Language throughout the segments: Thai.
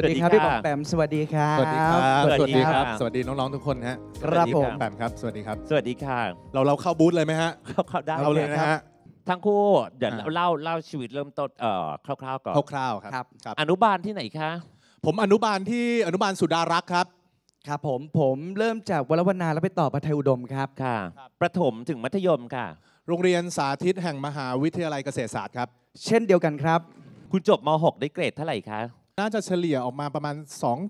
วัสดีครับพี่ปอมแปมสวัสดีครับสวัสดีครับสวัสดีครับ สวัสดีน้องๆทุกคนฮะครับผมแปมครับสวัสดีครับ สวัสดีค่ะ เราเราเข้าบูธเลยไหมฮะเข้าได้เาเลยนะฮะทั้งคู่เดี๋ยวเล่าเล่าชีวิตเริ่มต้นเอ่อคร่าวๆก่อนคร่าวๆครับอนุบาลที่ไหนคะผมอนุบาลที่อนุบาลสุดารักษ์ครับครับผมผมเริ่มจากวรวนาแล้วไปต่อประทยอุดมครับค่ะ ประถมถึงมัธยมค่ะ โรงเรียนสาธิตแห่งมหาวิทยาลัยเกษตรศาสตร์ครับ เช่นเดียวกันครับ คุณจบม .6 ได้เกรดเท่าไหร่คะน่าจะเฉลี่ยออกมาประมาณ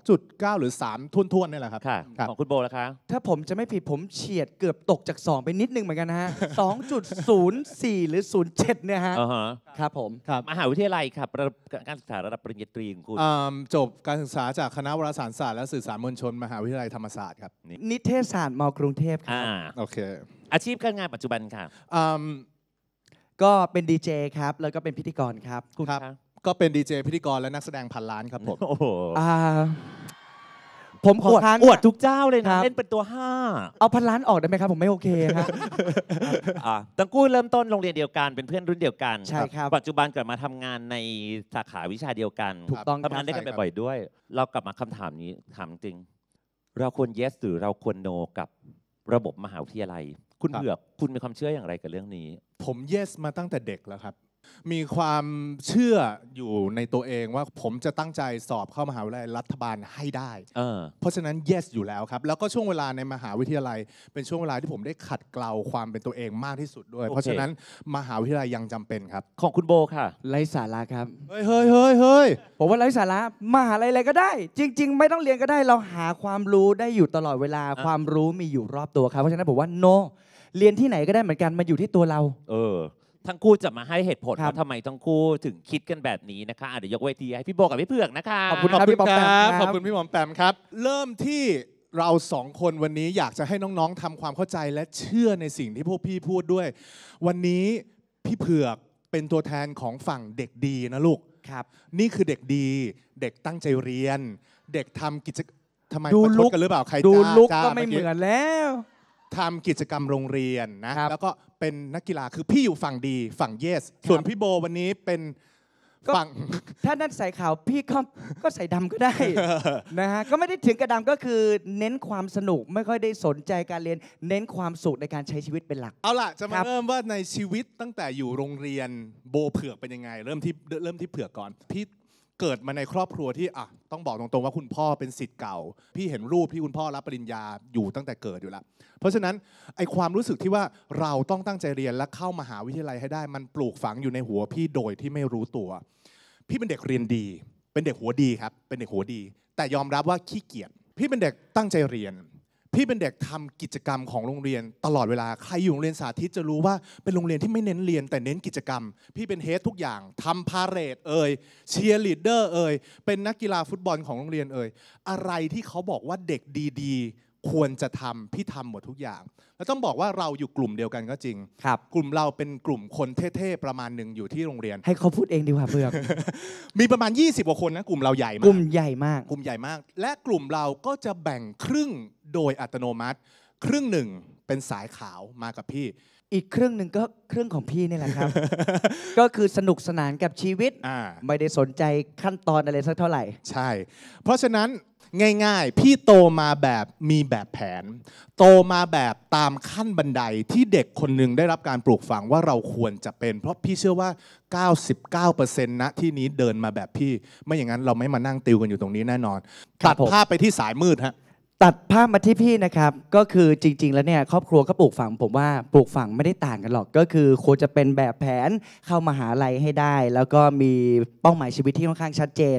2.9 หรือ 3 ทุ่นๆ นี่แหละครับค่ะของคุณโบล่ะคะถ้าผมจะไม่ผิดผมเฉียดเกือบตกจาก 2 ไปนิดนึงเหมือนกันนะฮะ 2.04 หรือ 07 เนี่ยฮะรับผมครับผมมหาวิทยาลัยครับ การศึกษาระดับปริญญาตรีของคุณ จบการศึกษาจากคณะวารสารศาสตร์และสื่อสารมวลชนมหาวิทยาลัยธรรมศาสตร์ครับ นิเทศศาสตร์มกรุงเทพครั่บโอเค อาชีพการงานปัจจุบันค่ะก็เป็นดีเจครับ แล้วก็เป็นพิธีกรครับคุณครับก็เป็นดีเจพิธีกรและนักแสดงพันล้านครับผมโอ้โหผมขออวดทานอวดทุกเจ้าเลยนะเล่นเป็นตัวห้าเอาพันล้านออกได้ไหมครับผมไม่โอเคครับตังกู้เริ่มต้นโรงเรียนเดียวกันเป็นเพื่อนรุ่นเดียวกันใช่ครับ ปัจจุบันกลับมาทำงานในสาขาวิชาเดียวกันถูกต้องัทำงานได้กันบ่อยๆด้วย เรากลับมาคำถามนี้ ถามจริง เราควร yes หรือเราควร no กับระบบมหาวิทยาลัย คุณเบือกคุณมีความเชื่ออย่างไรกับเรื่องนี้ ผมเยสมาตั้งแต่เด็กแล้วครับมีความเชื่ออยู่ในตัวเองว่าผมจะตั้งใจสอบเข้ามหาวิทยาลัยรัฐบาลให้ได้เอเพราะฉะนั้น yes อยู่แล้วครับ แล้วก็ช่วงเวลาในมหาวิทยาลัยเป็นช่วงเวลาที่ผมได้ขัดเกลาความเป็นตัวเองมากที่สุดด้วย เพราะฉะนั้นมหาวิทยาลัยยังจำเป็นครับ ของคุณโบค่ะ ไร้สาระครับเฮ้ยเฮ้ยเฮ้ยเฮ้ยผมว่าไร้สาระมหาลัยอะไรก็ได้ จริงๆ ไม่ต้องเรียนก็ได้เราหาความรู้ได้อยู่ตลอดเวลาความรู้มีอยู่รอบตัวครับ เพราะฉะนั้นผมว่า no เรียนที่ไหนก็ได้เหมือนกันมาอยู่ที่ตัวเรา เออทั้งคู่จะมาให้เหตุผลว่าทำไมทั้งคู่ถึงคิดกันแบบนี้นะคะเดี๋ยวยกเวทีให้พี่โบกับพี่เผือกนะคะขอบคุณครับพี่ปอมแปมครับขอบคุณพี่หมอมแปมครับ เริ่มที่เราสองคนวันนี้อยากจะให้น้องๆทำความเข้าใจและเชื่อในสิ่งที่พวกพี่พูดด้วย วันนี้พี่เผือกเป็นตัวแทนของฝั่งเด็กดีนะลูกครับ นี่คือเด็กดี เด็กตั้งใจเรียน เด็กทำกิจทำไมดูประชลุกดกันหรือเปล่าใครดูาลุกก็ไม่เหมือนแล้วทำกิจกรรมโรงเรียนนะแล้วก็เป็นนักกีฬาคือพี่อยู่ฝั่งดีฝั่งเยส ส่วนพี่โบวันนี้เป็นฝั่งถ้านั่นใส่ขาวพี่ก็ก็ใส่ดำก็ได้นะฮะก็ไม่ได้ถึงกระดาก็คือเน้นความสนุกไม่ค่อยได้สนใจการเรียน เน้นความสุขในการใช้ชีวิตเป็นหลักเอาล่ะจะมาเริ่มว่าในชีวิตตั้งแต่อยู่โรงเรียนโบเผือกเป็นยังไงเริ่มที่เริ่มที่เผือกก่อนพี่เกิดมาในครอบครัวที่อ่ะต้องบอกตรงๆว่าคุณพ่อเป็นสิทธิ์เก่า พี่เห็นรูปที่คุณพ่อรับปริญญาอยู่ตั้งแต่เกิดอยู่แล้วเพราะฉะนั้นไอความรู้สึกที่ว่าเราต้องตั้งใจเรียนและเข้ามาหาวิทยาลัยให้ได้มันปลูกฝังอยู่ในหัวพี่โดยที่ไม่รู้ตัว พี่เป็นเด็กเรียนดี เป็นเด็กหัวดีครับ เป็นเด็กหัวดี แต่ยอมรับว่าขี้เกียจพี่เป็นเด็กตั้งใจเรียนพี่เป็นเด็กทำกิจกรรมของโรงเรียนตลอดเวลาใครอยู่โรงเรียนสาธิตจะรู้ว่าเป็นโรงเรียนที่ไม่เน้นเรียนแต่เน้นกิจกรรม พี่เป็นเฮดทุกอย่างทำพาเรดเอ่ยเชียร์ลีดเดอร์เอ่ยเป็นนักกีฬาฟุตบอลของโรงเรียนเอ่ยอะไรที่เขาบอกว่าเด็กดีควรจะทำพี่ทำหมดทุกอย่าง แล้วต้องบอกว่าเราอยู่กลุ่มเดียวกันก็จริงครับกลุ่มเราเป็นกลุ่มคนเท่ๆประมาณหนึ่งอยู่ที่โรงเรียน ให้เขาพูดเองดีกว่าเพื่อนมีประมาณ 20กว่าคนนะกลุ่มเราใหญ่มากกลุ่มใหญ่มากกลุ่มใหญ่มาก และกลุ่มเราก็จะแบ่งครึ่งโดยอัตโนมัติครึ่งหนึ่งเป็นสายขาวมากับพี่ อีกครึ่งหนึ่งก็เครื่องของพี่นี่แหละครับ ก็คือสนุกสนานกับชีวิตไม่ได้สนใจขั้นตอนอะไรสักเท่าไหร่ ใช่ เพราะฉะนั้นง่ายๆ พี่โตมาแบบมีแบบแผน โตมาแบบตามขั้นบันไดที่เด็กคนหนึ่งได้รับการปลูกฝังว่าเราควรจะเป็น เพราะพี่เชื่อว่า 99%ะที่นี้เดินมาแบบพี่ ไม่อย่างนั้นเราไม่มานั่งติวกันอยู่ตรงนี้แน่นอนตัดภาพไปที่สายมืดฮะ ตัดภาพมาที่พี่นะครับ ก็คือจริงๆ แล้วเนี่ยครอบครัวก็ปลูกฝัง ผมว่าปลูกฝังไม่ได้ต่างกันหรอก ก็คือควรจะเป็นแบบแผนเข้ามาหาลัยให้ได้ แล้วก็มีเป้าหมายชีวิตที่ค่อนข้างชัดเจน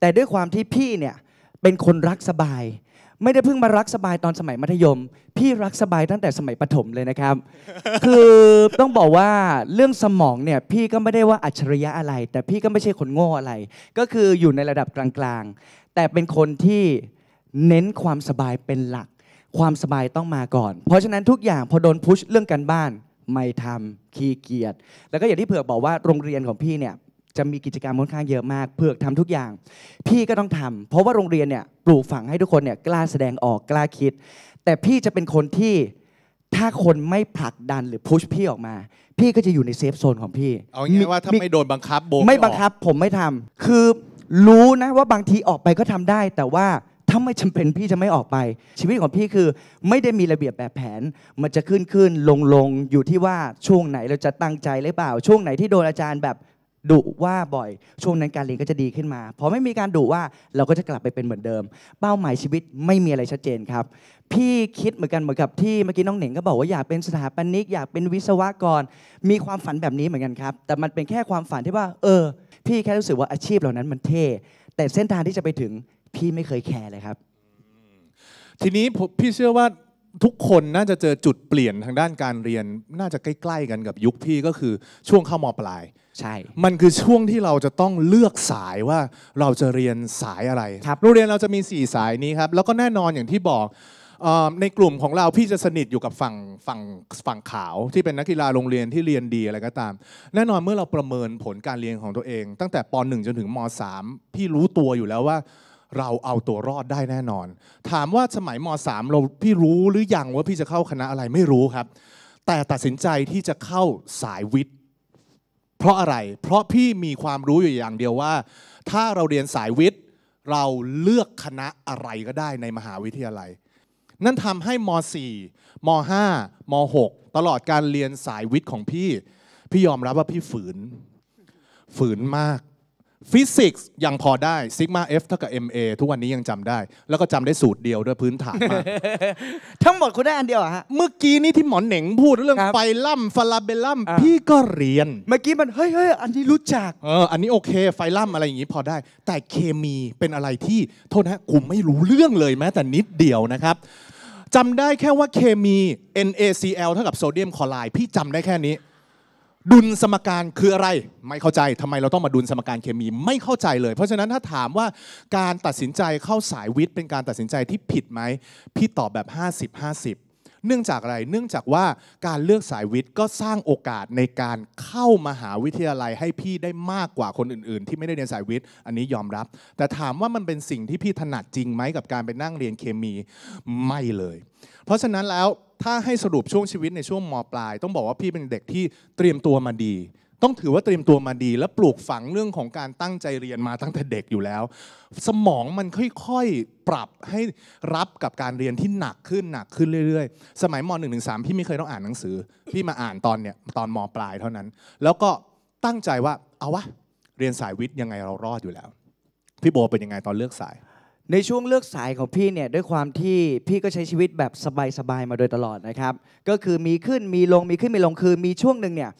แต่ด้วยความที่พี่เนี่ยเป็นคนรักสบาย ไม่ได้เพิ่งมารักสบายตอนสมัยมัธยมพี่รักสบายตั้งแต่สมัยประถมเลยนะครับ คือต้องบอกว่าเรื่องสมองเนี่ยพี่ก็ไม่ได้ว่าอัจฉริยะอะไร แต่พี่ก็ไม่ใช่คนโง่อะไร ก็คืออยู่ในระดับกลางๆ แต่เป็นคนที่เน้นความสบายเป็นหลัก ความสบายต้องมาก่อน เพราะฉะนั้นทุกอย่างพอโดนพุชเรื่องการบ้านไม่ทำขี้เกียจแล้วก็อย่างที่เผื่อบอกว่าโรงเรียนของพี่เนี่ยจะมีกิจกรรมค่อนข้างเยอะมาก เพื่อทำทุกอย่าง พี่ก็ต้องทำ เพราะว่าโรงเรียนเนี่ยปลูกฝังให้ทุกคนเนี่ย กล้าแสดงออกกล้าคิด แต่พี่จะเป็นคนที่ถ้าคนไม่ผลักดันหรือพุชพี่ออกมา พี่ก็จะอยู่ในเซฟโซนของพี่ เอางี้ว่า ถ้าไม่โดนบังคับโบไม่บังคับผมไม่ทำคือรู้นะว่าบางทีออกไปก็ทำได้ แต่ว่าถ้าไม่จำเป็นพี่จะไม่ออกไป ชีวิตของพี่คือไม่ได้มีระเบียบแบบแผนมันจะขึ้นขึ้นลงลงอยู่ที่ว่าช่วงไหนเราจะตั้งใจหรือเปล่า ช่วงไหนที่โดนอาจารย์แบบดุว่าบ่อยช่วงนั้นการเรียนก็จะดีขึ้นมา พอไม่มีการดุว่าเราก็จะกลับไปเป็นเหมือนเดิม เป้าหมายชีวิตไม่มีอะไรชัดเจนครับ พี่คิดเหมือนกันเหมือนกับที่เมื่อกี้น้องเหน่งก็บอกว่าอยากเป็นสถาปนิกอยากเป็นวิศวกร มีความฝันแบบนี้เหมือนกันครับแต่มันเป็นแค่ความฝันที่ว่าเออพี่แค่รู้สึกว่าอาชีพเหล่านั้นมันเท่แต่เส้นทางที่จะไปถึงพี่ไม่เคยแคร์เลยครับ ทีนี้พี่เชื่อว่าทุกคนน่าจะเจอจุดเปลี่ยนทางด้านการเรียนน่าจะใกล้ ๆ กันกับยุคพี่ก็คือช่วงเข้ามปลายใช่ มันคือช่วงที่เราจะต้องเลือกสายว่าเราจะเรียนสายอะไรครับ โรงเรียนเราจะมี 4 สายนี้ครับ แล้วก็แน่นอนอย่างที่บอกในกลุ่มของเราพี่จะสนิทอยู่กับฝั่งฝั่งฝั่งขาว ที่เป็นนักกีฬาโรงเรียนที่เรียนดีอะไรก็ตาม แน่นอนเมื่อเราประเมินผลการเรียนของตัวเอง ตั้งแต่ป .1 จนถึงม .3 พี่รู้ตัวอยู่แล้วว่าเราเอาตัวรอดได้แน่นอน ถามว่าสมัยม .3 เราพี่รู้หรือยังว่าพี่จะเข้าคณะอะไรไม่รู้ครับ แต่ตัดสินใจที่จะเข้าสายวิทย์เพราะอะไร เพราะพี่มีความรู้อยู่อย่างเดียวว่า ถ้าเราเรียนสายวิทย์ เราเลือกคณะอะไรก็ได้ในมหาวิทยาลัย นั่นทำให้ม .4 ม .5 ม .6 ตลอดการเรียนสายวิทย์ของพี่ พี่ยอมรับว่าพี่ฝืน ฝืนมากฟิสิกส์ยังพอได้ซิกมาเอฟเท่ากับเอ็มเอทุกวันนี้ยังจำได้ แล้วก็จำได้สูตรเดียวด้วยพื้นฐานมากทั้งหมดคุณได้อันเดียวฮะ เมื่อกี้นี้ที่หมอนเหน่งพูดเรื่องไฟล่มฟาราเบลัม่พี่ก็เรียนเมื่อกี้มันเฮ้ยเฮ้ยอันนี้รู้จักเอออันนี้โอเค ไฟล่มอะไรอย่างงี้พอได้ แต่เคมีเป็นอะไรที่โทษนะกูไม่รู้เรื่องเลยแม้แต่นิดเดียวนะครับจำได้แค่ว่าเคมี NaCl เท่ากับโซเดียมคลอไรด์พี่จำได้แค่นี้ดุลสมการคืออะไรไม่เข้าใจทำไมเราต้องมาดุลสมการเคมีไม่เข้าใจเลย เพราะฉะนั้นถ้าถามว่าการตัดสินใจเข้าสายวิทย์เป็นการตัดสินใจที่ผิดไหมพี่ตอบแบบ50 50 เนื่องจากอะไร เนื่องจากว่าการเลือกสายวิทย์ ก็สร้างโอกาสในการเข้ามาหาวิทยาลัยให้พี่ได้มากกว่าคนอื่น ๆ ที่ไม่ได้เรียนสายวิทย์อันนี้ยอมรับ แต่ถามว่ามันเป็นสิ่งที่พี่ถนัดจริงไหมกับการไปนั่งเรียนเคมีไม่เลย เพราะฉะนั้นแล้วถ้าให้สรุปช่วงชีวิตในช่วงมปลาย ต้องบอกว่าพี่เป็นเด็กที่เตรียมตัวมาดี ต้องถือว่าเตรียมตัวมาดีและปลูกฝังเรื่องของการตั้งใจเรียนมาตั้งแต่เด็กอยู่แล้ว สมองมันค่อยๆปรับให้รับกับการเรียนที่หนักขึ้นหนัก ขึ้นเรื่อย ๆ สมัยม .1-3 พี่ไม่เคยต้องอ่านหนังสือ พี่มาอ่านตอนเนี่ยตอนมปลายเท่านั้น แล้วก็ตั้งใจว่าเอาวะ เรียนสายวิทย์ยังไงเรารอดอยู่แล้วพี่โบเป็นยังไงตอนเลือกสายในช่วงเลือกสายของพี่เนี่ยด้วยความที่พี่ก็ใช้ชีวิตแบบสบายๆมาโดยตลอดนะครับ ก็คือมีขึ้นมีลงมีขึ้นมีลงคือมีช่วงหนึ่งเนี่ย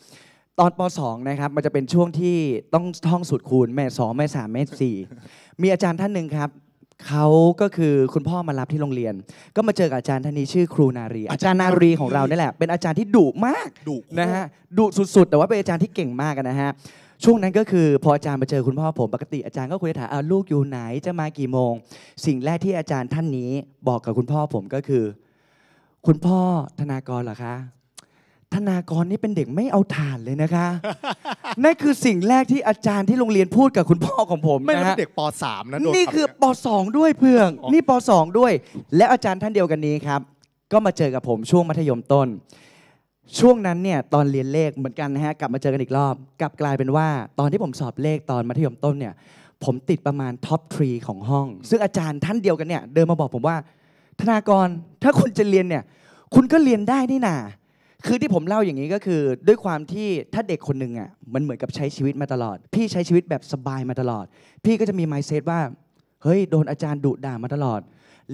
ตอนป .2 นะครับ มันจะเป็นช่วงที่ต้องท่องสูตรคูณแม่สองแม่สามแม่สี่มีอาจารย์ท่านหนึ่งครับเขาก็คือคุณพ่อมารับที่โรงเรียน ก็มาเจอกับอาจารย์ท่านนี้ชื่อครูนารี อาจารย์นารีของเราเนี่ยแหละเป็นอาจารย์ที่ดุมากดุนะฮะดุสุดๆ แต่ว่าเป็นอาจารย์ที่เก่งมากนะฮะช่วงนั้นก็คือพออาจารย์มาเจอคุณพ่อผมปกติอาจารย์ก็คุยถามเอาลูกอยู่ไหนจะมากี่โมง สิ่งแรกที่อาจารย์ท่านนี้บอกกับคุณพ่อผมก็คือ คุณพ่อธนากรเหรอคะธนากรนี่เป็นเด็กไม่เอาฐานเลยนะคะนั่นคือสิ่งแรกที่อาจารย์ที่โรงเรียนพูดกับคุณพ่อของผมนะไม่ใช่เด็กป .3 นะนี่คือป .2 ด้วยเพื่องนี่ป .2 ด้วย และอาจารย์ท่านเดียวกันนี้ครับ ก็มาเจอกับผม ช่วงมัธยมต้นช่วงนั้นเนี่ยตอนเรียนเลขเหมือนกันนะฮะกลับมาเจอกันอีกรอบ กลับกลายเป็นว่าตอนที่ผมสอบเลขตอนมัธยมต้นเนี่ยผมติดประมาณท็อปทรีของห้อง ซึ่งอาจารย์ท่านเดียวกันเนี่ยเดินมาบอกผมว่า ธนากรถ้าคุณจะเรียนเนี่ยคุณก็เรียนได้นี่นา คือที่ผมเล่าอย่างนี้ก็คือด้วยความที่ถ้าเด็กคนหนึ่งอ่ะมันเหมือนกับใช้ชีวิตมาตลอด พี่ใช้ชีวิตแบบสบายมาตลอด พี่ก็จะมีไมเซตว่าเฮ้ยโดนอาจารย์ดุด่ามาตลอด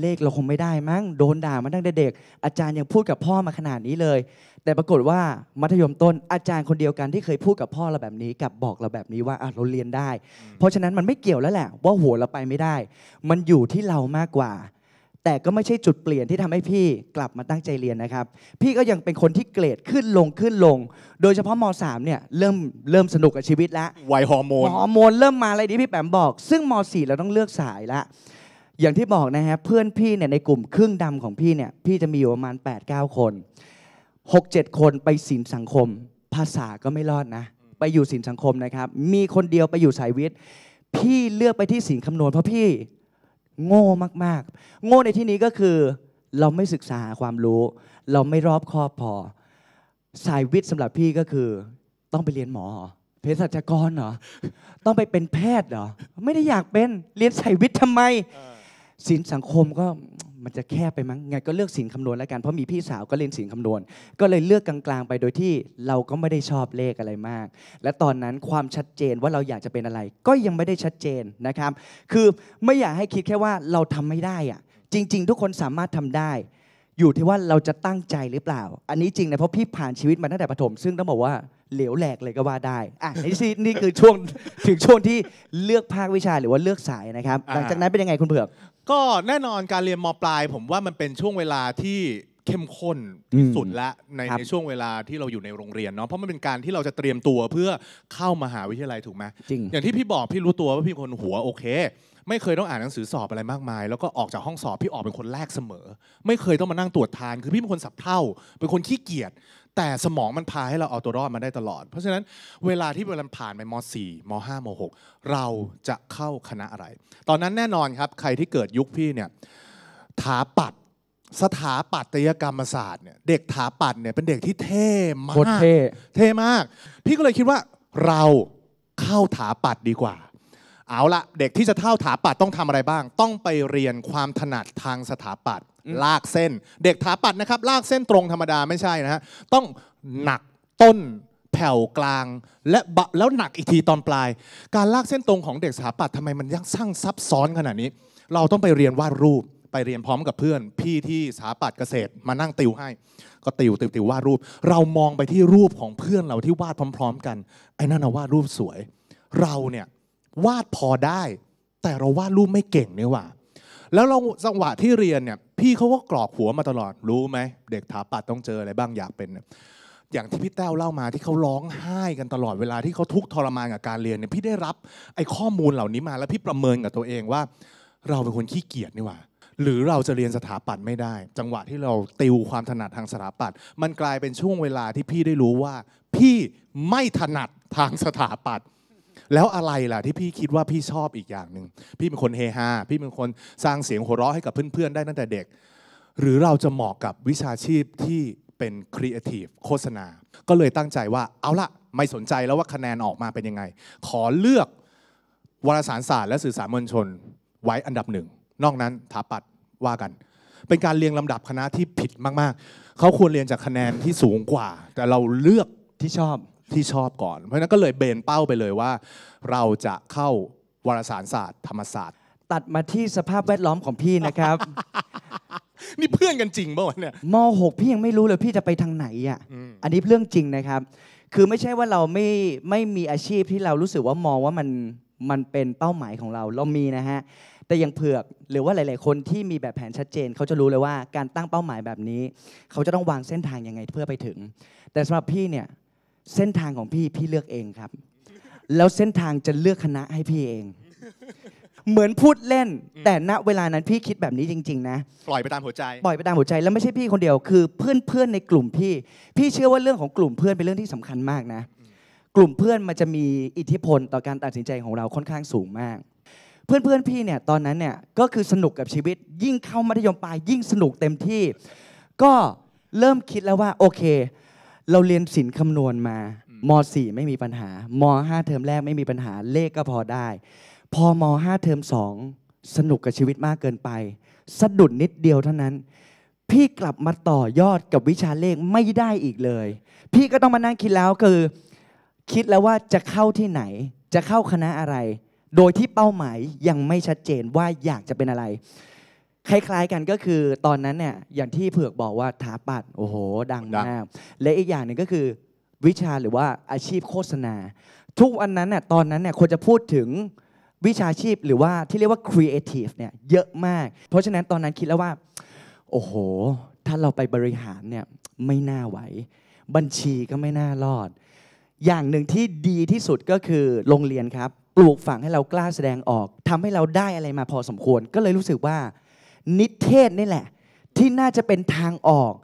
เลขเราคงไม่ได้มั้ง โดนด่ามาตั้งแต่เด็กอาจารย์ยังพูดกับพ่อมาขนาดนี้เลย แต่ปรากฏว่ามัธยมต้นอาจารย์คนเดียวกันที่เคยพูดกับพ่อเราแบบนี้ กับบอกเราแบบนี้ว่าเราเรียนได้ เพราะฉะนั้นมันไม่เกี่ยวแล้วแหละ ว่าหัวเราไปไม่ได้ มันอยู่ที่เรามากกว่าแต่ก็ไม่ใช่จุดเปลี่ยนที่ทำให้พี่กลับมาตั้งใจเรียนนะครับ พี่ก็ยังเป็นคนที่เกรดขึ้นลงขึ้นลง โดยเฉพาะมสามเนี่ยเริ่มเริ่มสนุกกับชีวิตแล้ววัยฮอร์โมนฮอร์โมนเริ่มมาอะไรดีพี่แปมบอก ซึ่งมสี่เราต้องเลือกสายละอย่างที่บอกนะฮะเพื่อนพี่เนี่ยในกลุ่มครึ่งดำของพี่เนี่ยพี่จะมีอยู่ประมาณ8าคน6 7คนไปศิลสังคม ภาษาก็ไม่รอดนะไปอยู่ศิลสังคมนะครับ มีคนเดียวไปอยู่สายวิทย์พี่เลือกไปที่ศิลคำนวณเพราะพี่โง่มากๆ โง่ในที่นี้ก็คือเราไม่ศึกษาความรู้ เราไม่รอบคอบพอ สายวิทย์สำหรับพี่ก็คือ ต้องไปเรียนหมอเภสัชกรเหรอต้องไปเป็นแพทย์เหรอไม่ได้อยากเป็นเรียนสายวิทย์ทำไมศิลสังคมก็มันจะแคบไปมั้ง ไงก็เลือกสินคำนวณแล้วกัน เพราะมีพี่สาวก็เรียนสินคำนวณ ก็เลยเลือกกลางๆไป โดยที่เราก็ไม่ได้ชอบเลขอะไรมาก และตอนนั้นความชัดเจนว่าเราอยากจะเป็นอะไร ก็ยังไม่ได้ชัดเจนนะครับ คือไม่อยากให้คิดแค่ว่าเราทำไม่ได้อะ จริงๆทุกคนสามารถทำได้ อยู่ที่ว่าเราจะตั้งใจหรือเปล่า อันนี้จริงนะ เพราะพี่ผ่านชีวิตมาตั้งแต่ปฐมซึ่งต้องบอกว่าเหลวแหลกเลยก็ว่าได้ อ่ะ นี่นี่คือช่วงถึงช่วงที่เลือกภาควิชาหรือว่าเลือกสายนะครับ หลังจากนั้นเป็นยังไงคุณเผือกก็แน่นอนการเรียนมปลาย ผมว่ามันเป็นช่วงเวลาที่เข้มข้นที่สุดละในในช่วงเวลาที่เราอยู่ในโรงเรียนเนาะเพราะมันเป็นการที่เราจะเตรียมตัวเพื่อเข้ามหาวิทยาลัยถูกไหมจริงอย่างที่พี่บอกพี่รู้ตัวว่าพี่คนหัวโอเค ไม่เคยต้องอ่านหนังสือสอบอะไรมากมาย แล้วก็ออกจากห้องสอบพี่ออกเป็นคนแรกเสมอ ไม่เคยต้องมานั่งตรวจทานคือพี่เป็นคนสับเท่า เป็นคนขี้เกียจแต่สมองมันพาให้เราเอาตัวรอดมาได้ตลอด เพราะฉะนั้นเวลาที่เวลาผ่านไปมสี่มห้ามหกเราจะเข้าคณะอะไร ตอนนั้นแน่นอนครับ ใครที่เกิดยุคพี่เนี่ยถาปัดสถาปัตยกรรมศาสตร์เนี่ยเด็กถาปัดเนี่ยเป็นเด็กที่เท่มากเท่เท่มาก พี่ก็เลยคิดว่าเราเข้าถาปัดดีกว่า เอาละเด็กที่จะเท้าถาปัดต้องทำอะไรบ้างต้องไปเรียนความถนัดทางสถาปัตย์ลากเส้นเด็กถาปัดนะครับ ลากเส้นตรงธรรมดาไม่ใช่นะฮะต้องหนักต้นแผ่วกลางและบะแล้วหนักอีกทีตอนปลาย การลากเส้นตรงของเด็กสถาปัตย์ทำไมมันยังสร้างซับซ้อนขนาดนี้ เราต้องไปเรียนวาดรูปไปเรียนพร้อมกับเพื่อน พี่ที่สถาปัตย์เกษตรมานั่งติวให้ ก็ติวติวติววาดรูป เรามองไปที่รูปของเพื่อนเราที่วาดพร้อม ๆ กันไอ้นั่นนะวาดรูปสวย เราเนี่ยวาดพอได้ แต่เราวาดรูปไม่เก่งนี่หว่า แล้วเราจังหวะที่เรียนเนี่ยพี่เขาก็กรอกหัวมาตลอดรู้ไหมเด็กถาปัดต้องเจออะไรบ้างอยากเป็น อย่างที่พี่แต้วเล่ามาที่เขาร้องไห้กันตลอดเวลาที่เขาทุกข์ทรมานกับการเรียนเนี่ยพี่ได้รับไอ้ข้อมูลเหล่านี้มา แล้วพี่ประเมินกับตัวเองว่า เราเป็นคนขี้เกียจนี่หว่าหรือเราจะเรียนสถาปัตย์ไม่ได้ จังหวะที่เราติวความถนัดทางสถาปัตย์มันกลายเป็นช่วงเวลาที่พี่ได้รู้ว่าพี่ไม่ถนัดทางสถาปัตย์แล้วอะไรล่ะที่พี่คิดว่าพี่ชอบอีกอย่างหนึ่งพี่เป็นคนเฮฮาพี่เป็นคนสร้างเสียงหัวเราะให้กับเพื่อนๆได้ตั้งแต่เด็ก หรือเราจะเหมาะกับวิชาชีพที่เป็นครีเอทีฟโฆษณา ก็เลยตั้งใจว่าเอาละไม่สนใจแล้วว่าคะแนนออกมาเป็นยังไง ขอเลือกวารสารศาสตร์และสื่อสารมวลชนไว้อันดับหนึ่งนอกนั้นถาปัดว่ากัน เป็นการเรียงลำดับคณะที่ผิดมาก ๆ เขาควรเรียนจากคะแนนที่สูงกว่า แต่เราเลือกที่ชอบที่ชอบก่อนเพราะนั้นก็เลยเบนเป้าไปเลยว่า เราจะเข้าวารสารศาสตร์ธรรมศาสตร์ตัดมาที่สภาพแวดล้อมของพี่นะครับนี่เพื่อนกันจริงป่าะเนี่ยม .6 พี่ยังไม่รู้เลยพี่จะไปทางไหนอ่ะอันนี้เรื่องจริงนะครับ คือไม่ใช่ว่าเราไม่ไม่มีอาชีพที่เรารู้สึกว่ามองว่ามันมันเป็นเป้าหมายของเราเรามีนะฮะแต่ยังเผือกหรือว่าหลาย ๆคนที่มีแบบแผนชัดเจน เขาจะรู้เลยว่าการตั้งเป้าหมายแบบนี้ เขาจะต้องวางเส้นทางยังไงเพื่อไปถึง แต่สำหรับพี่เนี่ยเส้นทางของพี่พี่เลือกเองครับแล้วเส้นทางจะเลือกคณะให้พี่เอง เหมือนพูดเล่นแต่ณเวลานั้นพี่คิดแบบนี้จริงๆนะปล่อยไปตามหัวใจปล่อยไปตามหัวใจแล้วไม่ใช่พี่คนเดียวคือเพื่อนๆในกลุ่ม พี่พี่เชื่อว่าเรื่องของกลุ่มเพื่อนเป็นเรื่องที่สำคัญมากนะกลุ่มเพื่อนมันจะมีอิทธิพล ต่อการตัดสินใจของเราค่อนข้างสูงมาก เพื่อนๆพี่เนี่ยตอนนั้นเนี่ยก็คือสนุกกับชีวิต ยิ่งเข้ามัธยมปลายยิ่งสนุกเต็มที่ ก็เริ่มคิดแล้วว่าโอเคเราเรียนศิลป์คำนวณมาม4ไม่มีปัญหาม5เทอมแรกไม่มีปัญหาเลขก็พอได้ พอม5เทอมสองสนุกกับชีวิตมากเกินไป สะดุดนิดเดียวเท่านั้น พี่กลับมาต่อยอดกับวิชาเลขไม่ได้อีกเลย พี่ก็ต้องมานั่งคิดแล้วคือ คิดแล้วว่าจะเข้าที่ไหนจะเข้าคณะอะไร โดยที่เป้าหมายยังไม่ชัดเจนว่าอยากจะเป็นอะไรคล้ายๆ กันก็คือตอนนั้นเนี่ยอย่างที่เผือกบอกว่าถาปัดโอ้โหดังดังมากและอีกอย่างหนึ่งก็คือ วิชาหรือว่าอาชีพโฆษณา ทุกวันนั้นเนี่ยตอนนั้นเนี่ยคนจะพูดถึงวิชาชีพหรือว่าที่เรียกว่าครีเอทีฟเนี่ยเยอะมาก เพราะฉะนั้นตอนนั้นคิดแล้วว่า โอ้โห ถ้าเราไปบริหารเนี่ยไม่น่าไหวบัญชีก็ไม่น่ารอด อย่างหนึ่งที่ดีที่สุดก็คือโรงเรียนครับ ปลูกฝังให้เรากล้าแสดงออกทำให้เราได้อะไรมาพอสมควร ก็เลยรู้สึกว่านิเทศนี่แหละ ที่น่าจะเป็นทางออก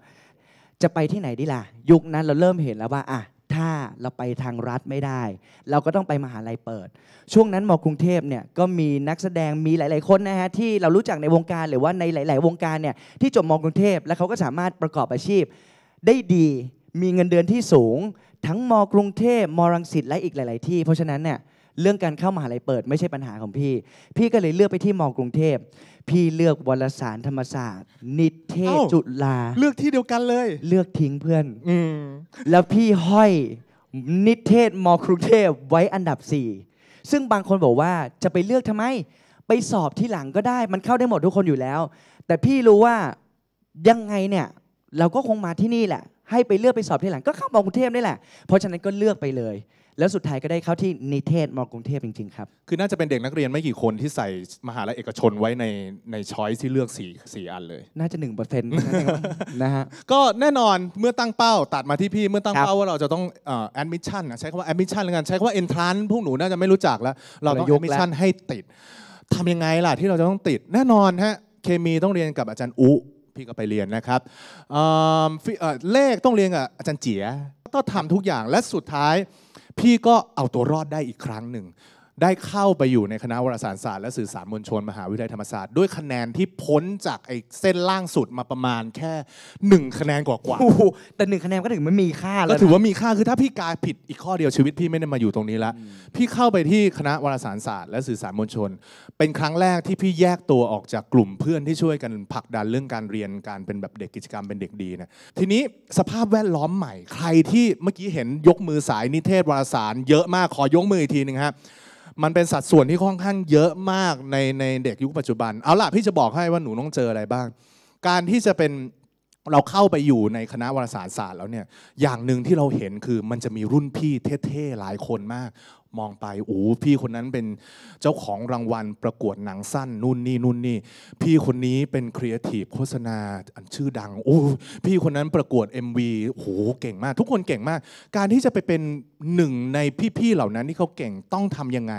จะไปที่ไหนดีล่ะยุคนั้นเราเริ่มเห็นแล้วว่าอ่ะถ้าเราไปทางรัฐไม่ได้ เราก็ต้องไปมหาลัยเปิด ช่วงนั้นมกรุงเทพเนี่ยก็มีนักแสดงมีหลายๆ คนนะฮะที่เรารู้จักในวงการ หรือว่าในหลาย ๆ วงการเนี่ยที่จบมกรุงเทพ แล้วเขาก็สามารถประกอบอาชีพได้ดีมีเงินเดือนที่สูง ทั้งมกรุงเทพมรังสิตและอีกหลาย ๆ ที่เพราะฉะนั้นเนี่ยเรื่องการเข้ามหาลัยเปิดไม่ใช่ปัญหาของพี่ พี่ก็เลยเลือกไปที่มอกรุงเทพ พี่เลือกวารสารธรรมศาสตร์ นิเทศจุฬาเลือกที่เดียวกันเลย เลือกทิ้งเพื่อน อืแล้วพี่ห้อย นิเทศมอกรุงเทพไว้อันดับสี่ซึ่งบางคนบอกว่าจะไปเลือกทำไมไปสอบที่หลังก็ได้ มันเข้าได้หมดทุกคนอยู่แล้ว แต่พี่รู้ว่ายังไงเนี่ย เราก็คงมาที่นี่แหละ ให้ไปเลือกไปสอบที่หลังก็เข้ามอกรุงเทพนี่แหละ เพราะฉะนั้นก็เลือกไปเลยแล้วสุดท้ายก็ได้เข้าที่นิเทศมกรุงเทพจริงๆครับ คือน่าจะเป็นเด็กนักเรียนไม่กี่คนที่ใส่มหาลัยเอกชนไว้ในในช้อยที่เลือกสีสีอันเลย น่าจะ1%นึ่งเปอร์เซ็นต์นะฮะก็แน่นอนเมื่อตั้งเป้าตัดมาที่พี่เมื่อตั้งเป้าว่าเราจะต้องแอดมิชชั่นใช้คำว่าแอดมิชชั่นแล้วกันใช้คำว่าเอนทรานพวกหนูน่าจะไม่รู้จักแล้ว เราต้องแอดมิชชั่นให้ติดทำยังไงล่ะที่เราจะต้องติด แน่นอนฮะเคมีต้องเรียนกับอาจารย์อุ พี่ก็ไปเรียนนะครับเลขต้องเรียนกับอาจารย์เจียก็ทำทุกอย่างและสุดท้าย พี่ก็เอาตัวรอดได้อีกครั้งหนึ่งได้เข้าไปอยู่ในคณะวารสารศาสตร์และสื่อสารมวลชนมหาวิทยาลัยธรรมศาสตร์ด้วยคะแนนที่พ้นจากไอ้เส้นล่างสุดมาประมาณแค่ 1 คะแนนกว่าๆแต่หนึ่งคะแนนก็ถึงไม่มีค่า แล้วก็ถือว่ามีค่าคือถ้าพี่กายผิดอีกข้อเดียวชีวิตพี่ไม่ได้มาอยู่ตรงนี้ละพี่เข้าไปที่คณะวารสารศาสตร์และสื่อสารมวลชน เป็นครั้งแรกที่พี่แยกตัวออกจากกลุ่มเพื่อนที่ช่วยกันผลักดันเรื่องการเรียนการเป็นแบบเด็กกิจกรรมเป็นเด็กดีนะทีนี้สภาพแวดล้อมใหม่ใครที่เมื่อกี้เห็นยกมือสายนิเทศวารสาร เยอะมากขอยกมืออีกทีหนึงฮะมันเป็นสัดส่วนที่ค่อนข้างเยอะมากในในเด็กยุคปัจจุบัน เอาล่ะ พี่จะบอกให้ว่าหนูต้องเจออะไรบ้าง การที่จะเป็นเราเข้าไปอยู่ในคณะวารสารศาสตร์ แล้วเนี่ยอย่างหนึ่งที่เราเห็นคือมันจะมีรุ่นพี่เท่ ๆ หลายคนมากมองไปโอ้พี่คนนั้นเป็นเจ้าของรางวัลประกวดหนังสั้นนู่นนี่นู่นนี่พี่คนนี้เป็นครีเอทีฟโฆษณาอันชื่อดังโอ้พี่คนนั้นประกวด MV โหเก่งมาก ทุกคนเก่งมาก การที่จะไปเป็นหนึ่งในพี่ๆเหล่านั้นที่เขาเก่งต้องทำยังไง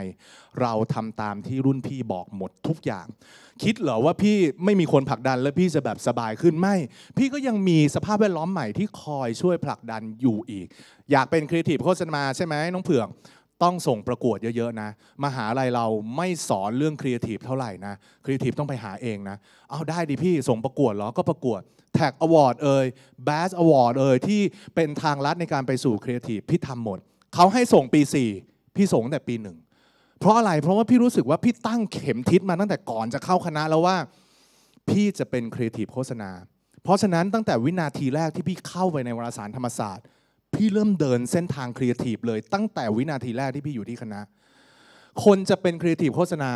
เราทำตามที่รุ่นพี่บอกหมดทุกอย่าง คิดเหรอว่าพี่ไม่มีคนผลักดันแล้วพี่จะแบบสบายขึ้นไม่ พี่ก็ยังมีสภาพแวดล้อมใหม่ที่คอยช่วยผลักดันอยู่อีก อยากเป็นครีเอทีฟโฆษณาใช่ไหมน้องเผือกต้องส่งประกวดเยอะๆนะมหาลัยเราไม่สอนเรื่องครีเอทีฟเท่าไหร่นะ ครีเอทีฟต้องไปหาเองนะ เอาได้ดิพี่ ส่งประกวดเหรอ ก็ประกวดแท็กอวอร์ดเอ่ยแบสอวอร์ดเอ่ย ที่เป็นทางลัดในการไปสู่ครีเอทีฟ พี่ทำหมด เขาให้ส่งปี 4 พี่ส่งแต่ปีหนึ่ง เพราะอะไร เพราะว่าพี่รู้สึกว่าพี่ตั้งเข็มทิศมาตั้งแต่ก่อนจะเข้าคณะแล้วว่า พี่จะเป็นครีเอทีฟโฆษณา เพราะฉะนั้นตั้งแต่วินาทีแรกที่พี่เข้าไปในวารสารธรรมศาสตร์พี่เริ่มเดินเส้นทางครีเอทีฟเลยตั้งแต่วินาทีแรกที่พี่อยู่ที่คณะ คนจะเป็นครีเอทีฟโฆษณา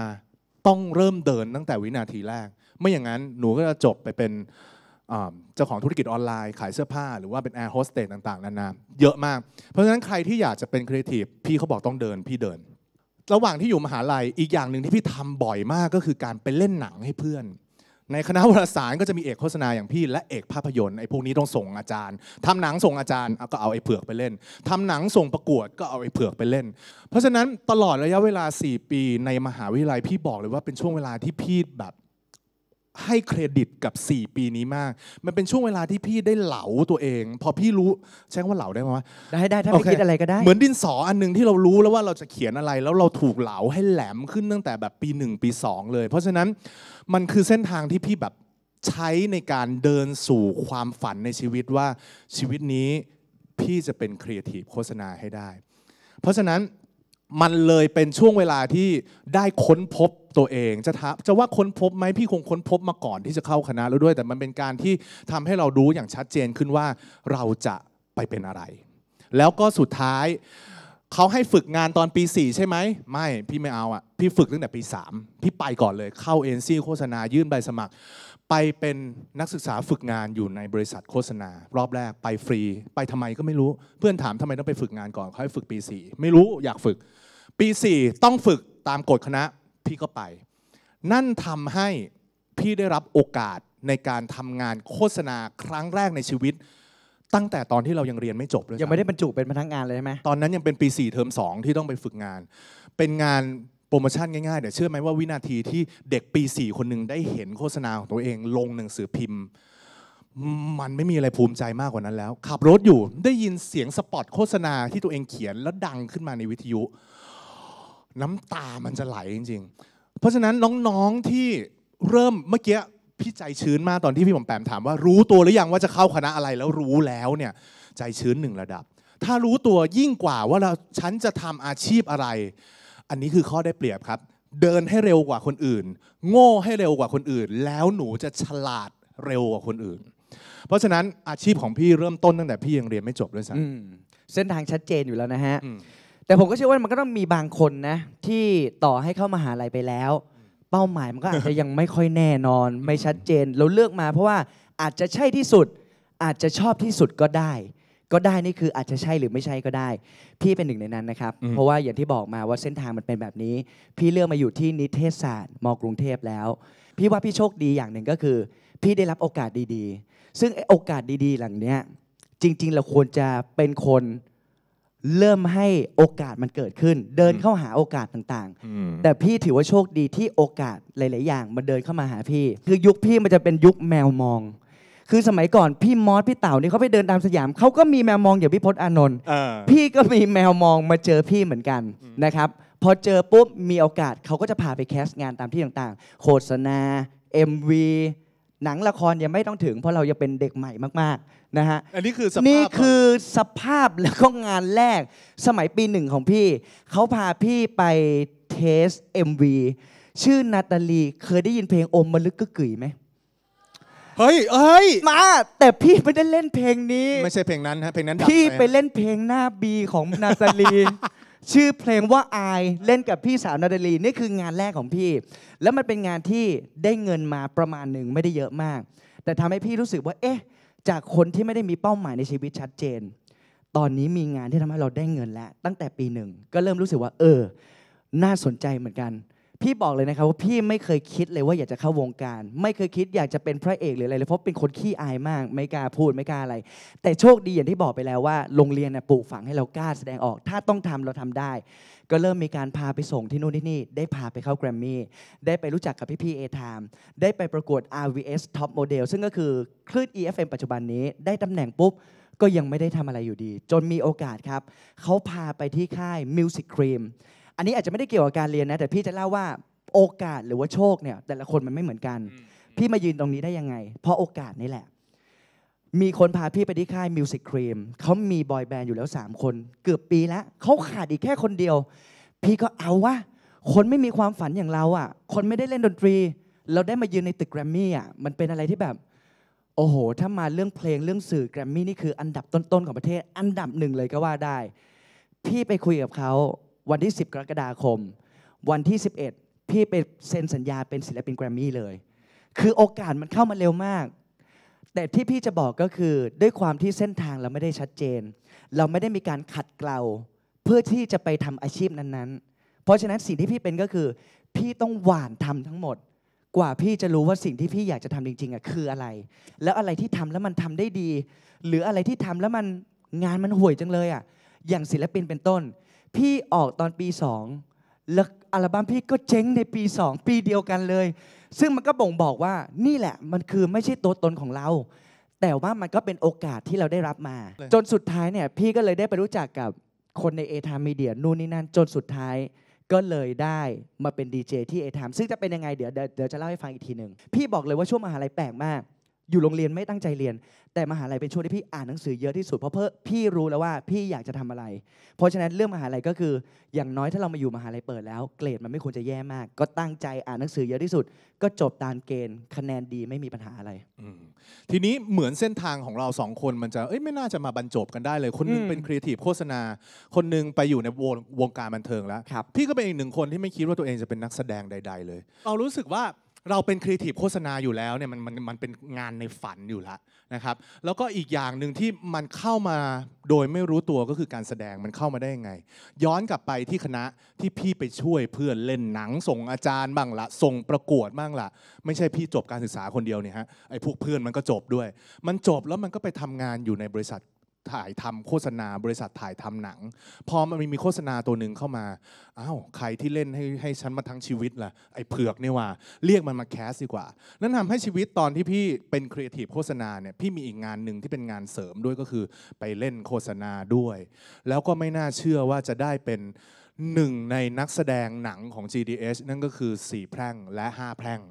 ต้องเริ่มเดินตั้งแต่วินาทีแรกไม่อย่างนั้นหนูก็จะจบไปเป็นเจ้าของธุรกิจออนไลน์ ขายเสื้อผ้าหรือว่าเป็นแอร์โฮสเตสต่างๆนานาเยอะมากเพราะฉะนั้นใครที่อยากจะเป็นครีเอทีฟพี่เขาบอกต้องเดินพี่เดิน ระหว่างที่อยู่มหาลัยอีกอย่างหนึ่งที่พี่ทำบ่อยมากก็คือการไปเล่นหนังให้เพื่อนในคณะวารสารก็จะมีเอกโฆษณาอย่างพี่และเอกภาพยนตร์ไอ้พวกนี้ต้องส่งอาจารย์ทำหนังส่งอาจารย์ก็เอาไอ้เผือกไปเล่น ทำหนังส่งประกวดก็เอาไอ้เผือกไปเล่น เพราะฉะนั้นตลอดระยะเวลา 4 ปีในมหาวิทยาลัยพี่บอกเลยว่าเป็นช่วงเวลาที่พี่แบบให้เครดิตกับ 4 ปีนี้มาก มันเป็นช่วงเวลาที่พี่ได้เหลาตัวเอง พอพี่รู้ใช้คว่าเหลาได้ไหมวะได้ได้ถ้า okay. ไม่คิดอะไรก็ได้ เหมือนดินสออันหนึ่งที่เรารู้แล้วว่าเราจะเขียนอะไร แล้วเราถูกเหลาให้แหลมขึ้นตั้งแต่แบบปี1ปี 2 เลย เพราะฉะนั้นมันคือเส้นทางที่พี่แบบใช้ในการเดินสู่ความฝันในชีวิตว่าชีวิตนี้พี่จะเป็นครีเอทีฟโฆษณาให้ได้ เพราะฉะนั้นมันเลยเป็นช่วงเวลาที่ได้ค้นพบตัวเอง จะจะว่าค้นพบไหมพี่คงค้นพบมาก่อนที่จะเข้าคณะแล้วด้วยแต่มันเป็นการที่ทำให้เรารู้อย่างชัดเจนขึ้นว่าเราจะไปเป็นอะไร แล้วก็สุดท้ายเขาให้ฝึกงานตอนปี 4 ใช่ไหม ไม่พี่ไม่เอาอ่ะพี่ฝึกตั้งแต่ปี 3 พี่ไปก่อนเลยเข้าเอ็นซีโฆษณายื่นใบสมัคร ไปเป็นนักศึกษาฝึกงานอยู่ในบริษัทโฆษณา รอบแรกไปฟรี ไปทำไมก็ไม่รู้เพื่อนถามทำไมต้องไปฝึกงานก่อนเขาให้ฝึกปี4ไม่รู้อยากฝึกปี4ต้องฝึกตามกฎคณะี่ก็ไป นั่นทำให้ พี่ได้รับโอกาสในการทำงานโฆษณาครั้งแรกในชีวิต ตั้งแต่ตอนที่เรายังเรียนไม่จบเลยยังไม่ได้บรรจุเป็นพนักงานเลยใช่ไหมตอนนั้นยังเป็นปี 4 เทอม2 ที่ต้องไปฝึกงาน เป็นงานโปรโมชั่นง่ายๆ เดี๋ยวเชื่อไหมว่าวินาทีที่เด็กปี 4 คนหนึ่งได้เห็นโฆษณาของตัวเองลงหนังสือพิมพ์ มันไม่มีอะไรภูมิใจมากกว่านั้นแล้วขับรถอยู่ได้ยินเสียงสปอตโฆษณา ที่ตัวเองเขียนแล้วดังขึ้นมาในวิทยุน้ำตามันจะไหลจริงๆ เพราะฉะนั้นน้องๆที่เริ่มเมื่อกี้พี่ใจชื้นมากตอนที่พี่ผมแปมถามว่า รู้ตัวหรือยังว่าจะเข้าคณะอะไรแล้วรู้แล้วเนี่ยใจชื้นหนึ่งระดับ ถ้ารู้ตัวยิ่งกว่าว่าเราฉันจะทำอาชีพอะไร อันนี้คือข้อได้เปรียบครับ เดินให้เร็วกว่าคนอื่นโง่ให้เร็วกว่าคนอื่น แล้วหนูจะฉลาดเร็วกว่าคนอื่น เพราะฉะนั้นอาชีพของพี่เริ่มต้นตั้งแต่พี่ยังเรียนไม่จบด้วยซ้ำเส้นทางชัดเจนอยู่แล้วนะฮะแต่ผมก็เชื่อว่ามันก็ต้องมีบางคนนะที่ต่อให้เข้ามาหาลัยไปแล้ว เป้าหมายมันก็อาจจะยังไม่ค่อยแน่นอน ไม่ชัดเจนเราเลือกมา เพราะว่าอาจจะใช่ที่สุด อาจจะชอบที่สุดก็ได้ ก็ได้นี่คืออาจจะใช่หรือไม่ใช่ก็ได้ พี่เป็นหนึ่งในนั้นนะครับ เพราะว่าอย่างที่บอกมาว่าเส้นทางมันเป็นแบบนี้ พี่เลือกมาอยู่ที่นิเทศศาสตร์มกรุงเทพแล้ว พี่ว่าพี่โชคดีอย่างหนึ่งก็คือ พี่ได้รับโอกาสดีๆ ซึ่งโอกาสดี ๆ หลังเนี้ยจริงๆเราควรจะเป็นคนเริ่มให้โอกาสมันเกิดขึ้น เดินเข้าหาโอกาสต่างๆ แต่พี่ถือว่าโชคดีที่โอกาสหลายๆอย่างมันเดินเข้ามาหาพี่ คือยุคพี่มันจะเป็นยุคแมวมอง คือสมัยก่อนพี่มอสพี่เต่านี่เขาไปเดินตามสยามเขาก็มีแมวมองอย่างพี่พศอานนท์พี่ก็มีแมวมองมาเจอพี่เหมือนกันนะครับพอเจอปุ๊บมีโอกาสเขาก็จะพาไปแคสงานตามที่ต่างๆ โฆษณา MV หนังละครยังไม่ต้องถึงเพราะเรายังเป็นเด็กใหม่มากๆนะฮะอันนี้คือสภาพนี่คือสภาพแล้วก็งานแรกสมัยปีหนึ่งของพี่ เขาพาพี่ไปเทส MV ชื่อนาตาลี เคยได้ยินเพลงอมมลึกกึกกี่ยไหมเฮ้ยเฮ้ยมาแต่พี่ไม่ได้เล่นเพลงนี้ไม่ใช่เพลงนั้นฮะเพลงนั้นพี่ไปเล่นเพลงหน้าบีของนาตาลีชื่อเพลงว่าไอเล่นกับพี่สาวนาดาลีนี่คืองานแรกของพี่แล้วมันเป็นงานที่ได้เงินมาประมาณหนึ่งไม่ได้เยอะมาก แต่ทำให้พี่รู้สึกว่า เอ๊ะ จากคนที่ไม่ได้มีเป้าหมายในชีวิตชัดเจน ตอนนี้มีงานที่ทำให้เราได้เงินแล้วตั้งแต่ปีหนึ่งก็เริ่มรู้สึกว่า เออน่าสนใจเหมือนกันพี่บอกเลยนะครับว่าพี่ไม่เคยคิดเลยว่าอยากจะเข้าวงการไม่เคยคิดอยากจะเป็นพระเอกหรืออะไรเลยเพราะเป็นคนขี้อายมาก ไม่กล้าพูดไม่กล้าอะไร แต่โชคดีอย่างที่บอกไปแล้วว่าโรงเรียนนยปลูกฝังให้เรากล้าแสดงออก ถ้าต้องทำเราทำได้ ก็เริ่มมีการพาไปส่งที่นู่นที่นี่ ได้พาไปเข้าแกรมมี่ได้ไปรู้จักกับพี่พี่เอทามได้ไปประกวด RVS Top Model ซึ่งก็คือคลื่น EFM ปัจจุบันนี้ได้ตำแหน่งปุ๊บก็ยังไม่ได้ทำอะไรอยู่ดี จนมีโอกาสครับเขาพาไปที่ค่าย Music Cream อันนี้อาจจะไม่ได้เกี่ยวกับการเรียนนะแต่พี่จะเล่าว่าโอกาสหรือว่าโชคเนี่ย แต่ละคนมันไม่เหมือนกัน พี่มายืนตรงนี้ได้ยังไง เพราะโอกาสนี่แหละ มีคนพาพี่ไปที่ค่ายมิวสิกครีมเขามีบอยแบนด์อยู่แล้ว 3 คน เกือบปีแล้วเขาขาดอีกแค่คนเดียว พี่ก็เอาว่าคนไม่มีความฝันอย่างเราอ่ะคนไม่ได้เล่นดนตรี เราได้มายืนในตึกแกรมมี่อ่ะมันเป็นอะไรที่แบบ โอ้โหถ้ามาเรื่องเพลงเรื่องสื่อแกรมมี่นี่คืออันดับต้นๆของประเทศ อันดับหนึ่งเลยก็ว่าได้ พี่ไปคุยกับเขาวันที่ 10 กรกฎาคม วันที่ 11 พี่ไปเซ็นสัญญาเป็นศิลปินแกรมมี่เลย คือโอกาสมันเข้ามาเร็วมาก แต่ที่พี่จะบอกก็คือด้วยความที่เส้นทางเราไม่ได้ชัดเจน เราไม่ได้มีการขัดเกลาเพื่อที่จะไปทำอาชีพนั้นๆ เพราะฉะนั้นสิ่งที่พี่เป็นก็คือพี่ต้องหวานทำทั้งหมด กว่าพี่จะรู้ว่าสิ่งที่พี่อยากจะทำจริงๆอ่ะคืออะไร แล้วอะไรที่ทำแล้วมันทำได้ดี หรืออะไรที่ทำแล้วมันงานมันห่วยจังเลยอ่ะ อย่างศิลปินเป็นต้นพี่ออกตอนปีสองแล้วอัลบั้มพี่ก็เจ๊งในปีสองปีเดียวกันเลย ซึ่งมันก็บ่งบอกว่านี่แหละ มันคือไม่ใช่ตัวตนของเรา แต่ว่ามันก็เป็นโอกาสที่เราได้รับมา จนสุดท้ายเนี่ยพี่ก็เลยได้ไปรู้จักกับคนในเอทามีเดียนู่นนี่นั่นจนสุดท้ายก็เลยได้มาเป็นดีเจที่เอทามซึ่งจะเป็นยังไงเดี๋ยวเดี๋ยวจะเล่าให้ฟังอีกทีหนึ่งพี่บอกเลยว่าช่วงมหาลัยแปลกมากอยู่โรงเรียนไม่ตั้งใจเรียน แต่มหาลัยเป็นช่วงที่พี่อ่านหนังสือเยอะที่สุดเพราะเพื่อพี่รู้แล้วว่าพี่อยากจะทำอะไร เพราะฉะนั้นเรื่องมหาลัยก็คืออย่างน้อยถ้าเรามาอยู่มหาลัยเปิดแล้วเกรดมันไม่ควรจะแย่มากก็ตั้งใจอ่านหนังสือเยอะที่สุด ก็จบตามเกณฑ์คะแนนดีไม่มีปัญหาอะไรทีนี้เหมือนเส้นทางของเราสองคนมันจะเอ้ยไม่น่าจะมาบรรจบกันได้เลย คนนึงเป็นครีเอทีฟโฆษณา คนนึงไปอยู่ในวงวงการบันเทิงแล้วพี่ก็เป็นอีกหนึ่งคนที่ไม่คิดว่าตัวเองจะเป็นนักแสดงใด ๆเลยเรารู้สึกว่าเราเป็นครีเอทีฟโฆษณาอยู่แล้วเนี่ยมันมันมันเป็นงานในฝันอยู่แล้วนะครับ แล้วก็อีกอย่างหนึ่งที่มันเข้ามาโดยไม่รู้ตัวก็คือการแสดงมันเข้ามาได้ยังไง ย้อนกลับไปที่คณะที่พี่ไปช่วยเพื่อนเล่นหนังส่งอาจารย์บ้างละส่งประกวดบ้างละไม่ใช่พี่จบการศึกษาคนเดียวเนี่ยฮะไอ้พวกเพื่อนมันก็จบด้วย มันจบแล้วมันก็ไปทำงานอยู่ในบริษัทถ่ายทำโฆษณาบริษัทถ่ายทำหนังพอมันมีโฆษณาตัวหนึ่งเข้ามาอ้าวใครที่เล่นให้ให้ฉันมาทั้งชีวิตล่ะไอ้เผือกนี่ว่า เรียกมันมาแคสดีกว่านั่นทำให้ชีวิตตอนที่พี่เป็นครีเอทีฟโฆษณาเนี่ยพี่มีอีกงานหนึ่งที่เป็นงานเสริมด้วยก็คือไปเล่นโฆษณาด้วย แล้วก็ไม่น่าเชื่อว่าจะได้เป็นหนึ่งในนักแสดงหนังของ GDS นั่นก็คือ 4 แพร่งและ 5 แพร่ง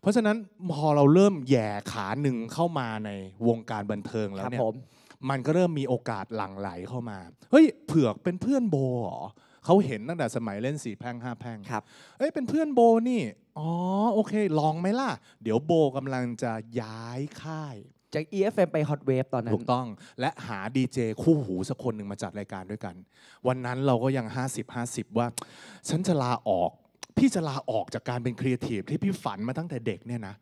เพราะฉะนั้นพอเราเริ่มแย่ขาหนึ่งเข้ามาในวงการบันเทิงแล้วเนี่ยมันก็เริ่มมีโอกาสหลั่งไหลเข้ามา เฮ้ย เผือกเป็นเพื่อนโบเหรอ เขาเห็นตั้งแต่สมัยเล่นสีแพ่งห้าแพ่งครับเอ้ย เป็นเพื่อนโบนี่ อ๋อ โอเค ลองไหมล่ะ เดี๋ยวโบกำลังจะย้ายค่ายจาก EFM ไป Hot Wave ตอนนั้น ถูกต้อง และหาดีเจคู่หูสักคนหนึ่งมาจัดรายการด้วยกัน วันนั้นเราก็ยัง 50-50 ว่า ฉันจะลาออก พี่จะลาออกจากการเป็นครีเอทีฟที่พี่ฝันมาตั้งแต่เด็กเนี่ยนะ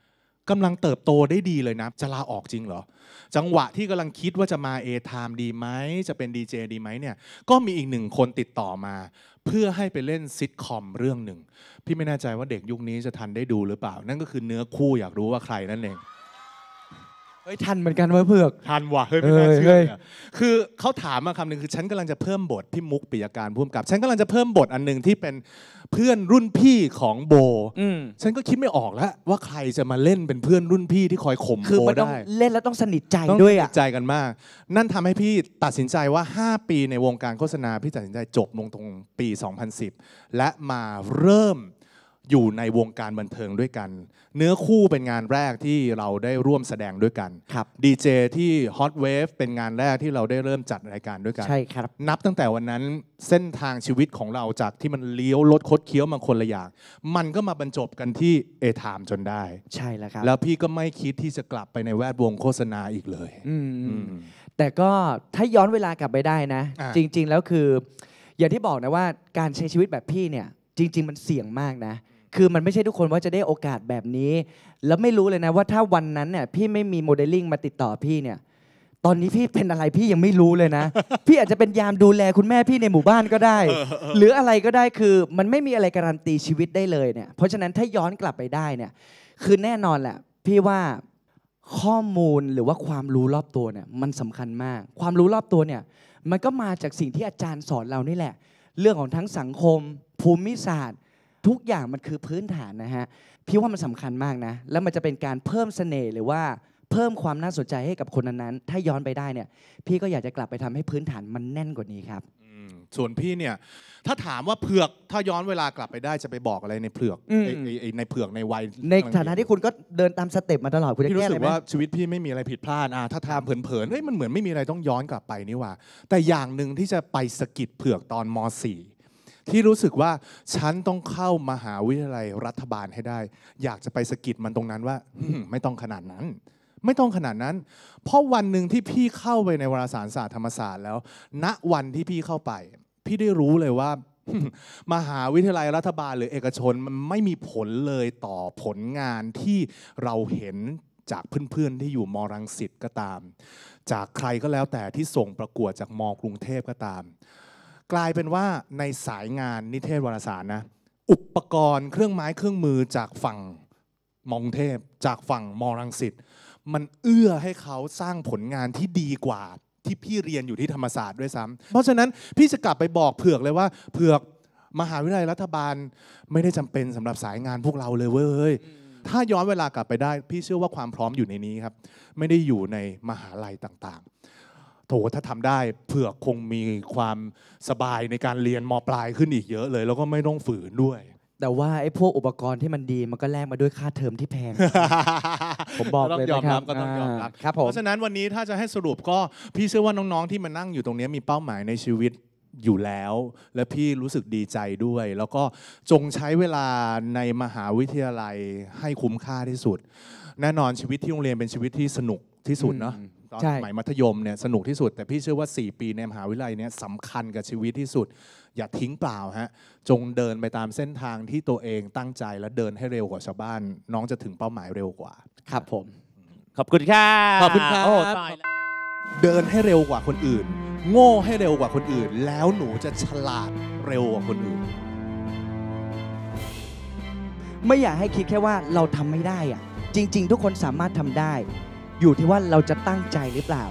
กำลังเติบโตได้ดีเลยนะ จะลาออกจริงเหรอ จังหวะที่กำลังคิดว่าจะมาเอทามดีไหม จะเป็นดีเจดีไหมเนี่ย ก็มีอีกหนึ่งคนติดต่อมา เพื่อให้ไปเล่นซิทคอมเรื่องหนึ่ง พี่ไม่แน่ใจว่าเด็กยุคนี้จะทันได้ดูหรือเปล่า นั่นก็คือเนื้อคู่อยากรู้ว่าใครนั่นเองเฮ้ยทันเหมือนกันว่าเผือกทันว่ะเฮ้ยไม่น่าเชื่อเนี่ยคือเขาถามมาคำหนึ่งคือฉันกำลังจะเพิ่มบทพี่มุกปิยการพุ่มกับฉันกำลังจะเพิ่มบทอันหนึ่งที่เป็นเพื่อนรุ่นพี่ของโบอืฉันก็คิดไม่ออกแล้ว ว่าใครจะมาเล่นเป็นเพื่อนรุ่นพี่ที่คอยข่มโบได้เล่นแล้วต้องสนิทใจด้วยอ่ะิใจกันมาก นั่นทำให้พี่ตัดสินใจว่า 5 ปีในวงการโฆษณา พี่ตัดสินใจจบลงตรงปี 2010 และมาเริ่มอยู่ในวงการบันเทิงด้วยกัน เนื้อคู่เป็นงานแรกที่เราได้ร่วมแสดงด้วยกันครับดีเจที่ Hot Wave เป็นงานแรกที่เราได้เริ่มจัดรายการด้วยกันใช่ครับนับตั้งแต่วันนั้นเส้นทางชีวิตของเราจากที่มันเลี้ยวลดคดเคี้ยวมาคนละอย่างมันก็มาบรรจบกันที่เอทามจนได้ ใช่แล้วครับ แล้วพี่ก็ไม่คิดที่จะกลับไปในแวดวงโฆษณาอีกเลยแต่ก็ถ้าย้อนเวลากลับไปได้นะ จริงๆแล้วคือ อย่างที่บอกนะว่าการใช้ชีวิตแบบพี่เนี่ยจริง ๆ มันเสี่ยงมากนะคือมันไม่ใช่ทุกคนว่าจะได้โอกาสแบบนี้ แล้วไม่รู้เลยนะ ว่าถ้าวันนั้นเนี่ยพี่ไม่มีโมเดลลิ่งมาติดต่อพี่เนี่ยตอนนี้พี่เป็นอะไรพี่ยังไม่รู้เลยนะ พี่อาจจะเป็นยามดูแลคุณแม่พี่ในหมู่บ้านก็ได้ หรืออะไรก็ได้คือมันไม่มีอะไรการันตีชีวิตได้เลยเนี่ยเพราะฉะนั้นถ้าย้อนกลับไปได้เนี่ยคือแน่นอนแหละพี่ว่าข้อมูลหรือว่าความรู้รอบตัวเนี่ยมันสำคัญมาก ความรู้รอบตัวเนี่ยมันก็มาจากสิ่งที่อาจารย์สอนเรานี่แหละ เรื่องของทั้งสังคม ภูมิศาสตร์ทุกอย่างมันคือพื้นฐานนะฮะพี่ว่ามันสำคัญมากนะ แล้วมันจะเป็นการเพิ่มเสน่ห์หรือว่าเพิ่มความน่าสนใจให้กับคนนั้นๆถ้าย้อนไปได้เนี่ย พี่ก็อยากจะกลับไปทำให้พื้นฐานมันแน่นกว่านี้ครับส่วนพี่เนี่ยถ้าถามว่าเผือกถ้าย้อนเวลากลับไปได้จะไปบอกอะไรในเผือกในเผือกในวัยในฐานะที่คุณก็เดินตามสเต็ปมาตลอดคุณจะแรรู้สึกว่าชีวิตพี่ไม่มีอะไรผิดพลาดอ่าถ้าทำเผินๆเฮ้ยมันเหมือนไม่มีอะไรต้องย้อนกลับไปนี่ว่า แต่อย่างหนึ่งที่จะไปสกิดเผือกตอนม .4 ที่รู้สึกว่าฉันต้องเข้ามาหาวิทยาลัยรัฐบาลให้ได้ อยากจะไปสกิดมันตรงนั้นว่า ไม่ต้องขนาดนั้น ไม่ต้องขนาดนั้น เพราะวันหนึ่งที่พี่เข้าไปในวารสารศาสตร์ธรรมศาสตร์ แล้ว ณวันที่พี่เข้าไป พี่ได้รู้เลยว่ามหาวิทยาลัยรัฐบาลหรือเอกชน มันไม่มีผลเลยต่อผลงานที่เราเห็นจากเพื่อนๆ ที่อยู่มรังสิตก็ตาม จากใครก็แล้วแต่ที่ส่งประกวดจากมกรุงเทพก็ตามกลายเป็นว่าในสายงานนิเทศวารสารนะอุปกรณ์เครื่องไม้เครื่องมือจากฝั่งมองเทพ จากฝั่งมอรังสิตมันเอื้อให้เขาสร้างผลงานที่ดีกว่าที่พี่เรียนอยู่ที่ธรรมศาสตร์ด้วยซ้ำ เพราะฉะนั้นพี่จะกลับไปบอกเผือกเลยว่า เผือกมหาวิทยาลัยรัฐบาลไม่ได้จำเป็นสำหรับสายงานพวกเราเลยเว้ยถ้าย้อนเวลากลับไปได้ พี่เชื่อว่าความพร้อมอยู่ในนี้ครับ ไม่ได้อยู่ในมหาลัยต่างๆโถถ้าทำได้เผื่อคงมีความสบายในการเรียนมปลายขึ้นอีกเยอะเลย แล้วก็ไม่ต้องฝืนด้วย แต่ว่าไอ้พวกอุปกรณ์ที่มันดีมันก็แลกมาด้วยค่าเทอมที่แพง ผมบอกเลยนะครับก็ต้องยอมรับครับผมเพราะฉะนั้นวันนี้ถ้าจะให้สรุปก็พี่เชื่อว่าน้องๆที่มานั่งอยู่ตรงนี้มีเป้าหมายในชีวิตอยู่แล้ว และพี่รู้สึกดีใจด้วย แล้วก็จงใช้เวลาในมหาวิทยาลัยให้คุ้มค่าที่สุด แน่นอนชีวิตที่โรงเรียนเป็นชีวิตที่สนุกที่สุดเนาะตอนสมัยมัธยมเนี่ยสนุกที่สุด แต่พี่เชื่อว่า 4 ปีในมหาวิทยาลัยเนี่ยสำคัญกับชีวิตที่สุดอย่าทิ้งเปล่าฮะจงเดินไปตามเส้นทางที่ตัวเองตั้งใจ และเดินให้เร็วกว่าชาวบ้าน น้องจะถึงเป้าหมายเร็วกว่า ครับผมขอบคุณค่ะขอบคุณครับโอ้ตายแล้วเดินให้เร็วกว่าคนอื่น โง่ให้เร็วกว่าคนอื่น แล้วหนูจะฉลาดเร็วกว่าคนอื่น ไม่อยากให้คิดแค่ว่าเราทำไม่ได้อะจริง ๆ ทุกคนสามารถทำได้อยู่ที่ว่าเราจะตั้งใจหรือเปล่า